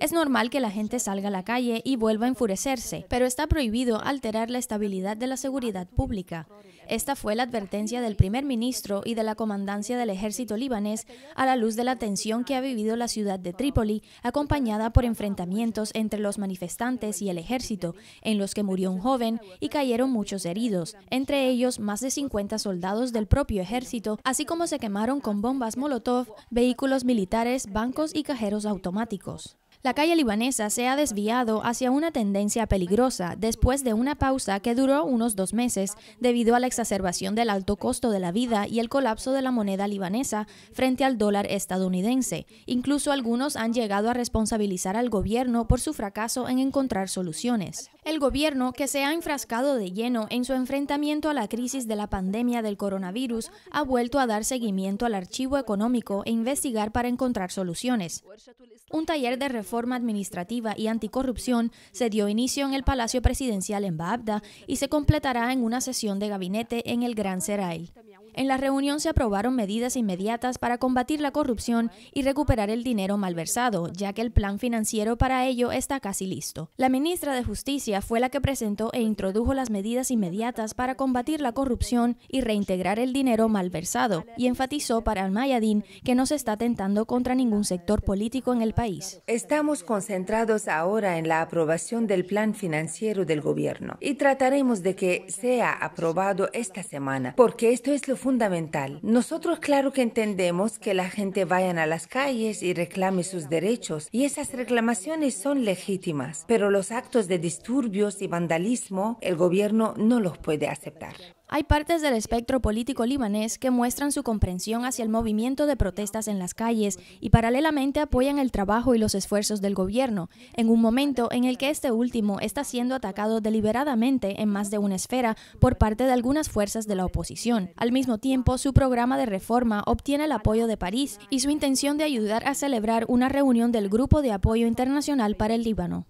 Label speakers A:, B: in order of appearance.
A: Es normal que la gente salga a la calle y vuelva a enfurecerse, pero está prohibido alterar la estabilidad de la seguridad pública. Esta fue la advertencia del primer ministro y de la comandancia del ejército libanés a la luz de la tensión que ha vivido la ciudad de Trípoli, acompañada por enfrentamientos entre los manifestantes y el ejército, en los que murió un joven y cayeron muchos heridos, entre ellos más de 50 soldados del propio ejército, así como se quemaron con bombas Molotov, vehículos militares, bancos y cajeros automáticos. La calle libanesa se ha desviado hacia una tendencia peligrosa después de una pausa que duró unos dos meses debido a la exacerbación del alto costo de la vida y el colapso de la moneda libanesa frente al dólar estadounidense. Incluso algunos han llegado a responsabilizar al gobierno por su fracaso en encontrar soluciones. El gobierno, que se ha enfrascado de lleno en su enfrentamiento a la crisis de la pandemia del coronavirus, ha vuelto a dar seguimiento al archivo económico e investigar para encontrar soluciones. Un taller de reforma administrativa y anticorrupción se dio inicio en el Palacio Presidencial en Baabda y se completará en una sesión de gabinete en el Gran Serail. En la reunión se aprobaron medidas inmediatas para combatir la corrupción y recuperar el dinero malversado, ya que el plan financiero para ello está casi listo. La ministra de Justicia fue la que presentó e introdujo las medidas inmediatas para combatir la corrupción y reintegrar el dinero malversado, y enfatizó para Almayadín que no se está tentando contra ningún sector político
B: en el país. Estamos concentrados ahora en la aprobación del plan financiero del gobierno y trataremos de que sea aprobado esta semana, porque esto es lo fundamental fundamental. Nosotros claro que entendemos que la gente vayan a las calles y reclame sus derechos, y esas reclamaciones son legítimas, pero los actos de disturbios y vandalismo el gobierno no los puede aceptar.
A: Hay partes del espectro político libanés que muestran su comprensión hacia el movimiento de protestas en las calles y paralelamente apoyan el trabajo y los esfuerzos del gobierno, en un momento en el que este último está siendo atacado deliberadamente en más de una esfera por parte de algunas fuerzas de la oposición. Al mismo tiempo, su programa de reforma obtiene el apoyo de París y su intención de ayudar a celebrar una reunión del Grupo de Apoyo Internacional para el Líbano.